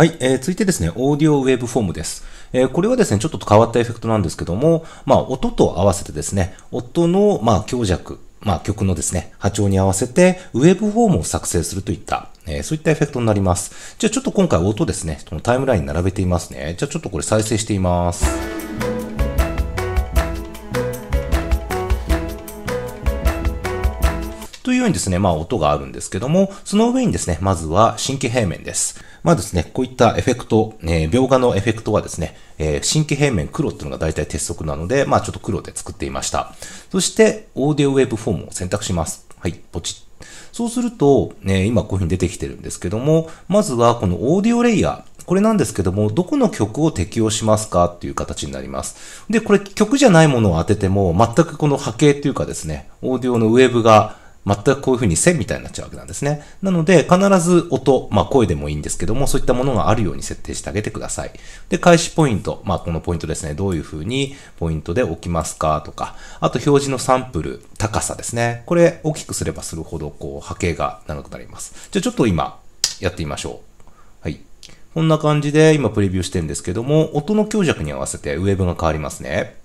はい、えー、続いてですね、オーディオウェブフォームです。えー、これはですね、ちょっと変わったエフェクトなんですけども、まあ、音と合わせてですね、音の、まあ、強弱、まあ、曲のですね、波長に合わせて、ウェブフォームを作成するといった、えー、そういったエフェクトになります。じゃあ、ちょっと今回音ですね、このタイムラインに並べていますね。じゃあ、ちょっとこれ再生しています。というようにですね、まあ音があるんですけども、その上にですね、まずは神経平面です。まあですね、こういったエフェクト、えー、描画のエフェクトはですね、えー、新規平面黒っていうのが大体鉄則なので、まあちょっと黒で作っていました。そして、オーディオウェブフォームを選択します。はい、ポチッ。そうすると、ね、今こういう風に出てきてるんですけども、まずはこのオーディオレイヤー、これなんですけども、どこの曲を適用しますかっていう形になります。で、これ曲じゃないものを当てても、全くこの波形っていうかですね、オーディオのウェーブが全くこういう風に線みたいになっちゃうわけなんですね。なので、必ず音、まあ声でもいいんですけども、そういったものがあるように設定してあげてください。で、開始ポイント。まあこのポイントですね。どういう風にポイントで置きますかとか、あと表示のサンプル、高さですね。これ大きくすればするほど、こう波形が長くなります。じゃあちょっと今、やってみましょう。はい。こんな感じで今プレビューしてるんですけども、音の強弱に合わせてウェーブが変わりますね。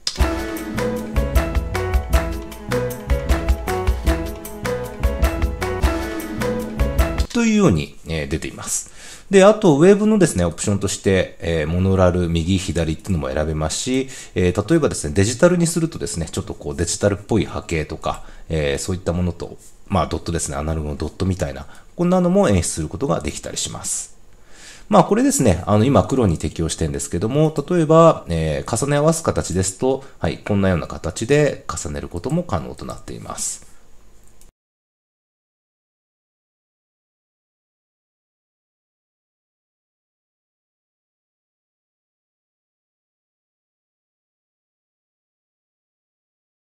というように、え出ています。で、あと、ウェーブのですね、オプションとして、えモノラル、右、左っていうのも選べますし、え例えばですね、デジタルにするとですね、ちょっとこうデジタルっぽい波形とか、えそういったものと、まあドットですね、アナログのドットみたいな、こんなのも演出することができたりします。まあこれですね、あの今黒に適用してるんですけども、例えば、えー、重ね合わす形ですと、はい、こんなような形で重ねることも可能となっています。